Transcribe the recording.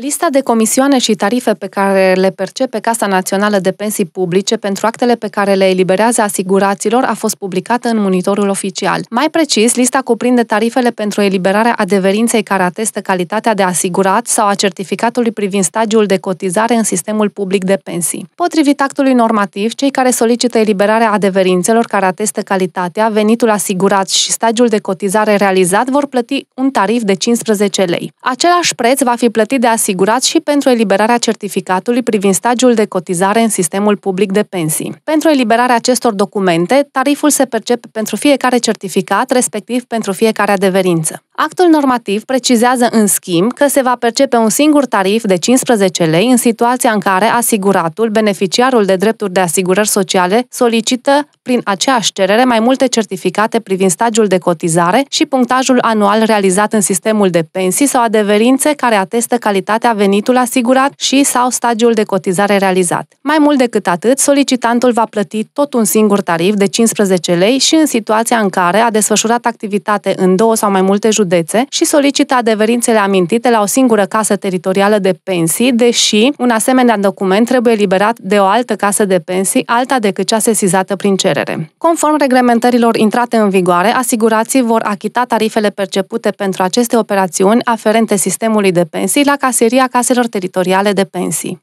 Lista de comisioane și tarife pe care le percepe Casa Națională de Pensii Publice pentru actele pe care le eliberează asiguraților a fost publicată în monitorul oficial. Mai precis, lista cuprinde tarifele pentru eliberarea adeverinței care atestă calitatea de asigurat sau a certificatului privind stagiul de cotizare în sistemul public de pensii. Potrivit actului normativ, cei care solicită eliberarea adeverințelor care atestă calitatea, venitul asigurat și stagiul de cotizare realizat vor plăti un tarif de 15 lei. Același preț va fi plătit de asigurat și pentru eliberarea certificatului privind stagiul de cotizare în sistemul public de pensii. Pentru eliberarea acestor documente, tariful se percepe pentru fiecare certificat, respectiv pentru fiecare adeverință. Actul normativ precizează, în schimb, că se va percepe un singur tarif de 15 lei în situația în care asiguratul, beneficiarul de drepturi de asigurări sociale, solicită prin aceeași cerere mai multe certificate privind stagiul de cotizare și punctajul anual realizat în sistemul de pensii sau adeverințe care atestă calitatea activitatea, venitul asigurat și sau stagiul de cotizare realizat. Mai mult decât atât, solicitantul va plăti tot un singur tarif de 15 lei și în situația în care a desfășurat activitate în două sau mai multe județe și solicită adeverințele amintite la o singură casă teritorială de pensii, deși un asemenea document trebuie liberat de o altă casă de pensii, alta decât cea sesizată prin cerere. Conform reglementărilor intrate în vigoare, asigurații vor achita tarifele percepute pentru aceste operațiuni aferente sistemului de pensii la casă seria caselor teritoriale de pensii.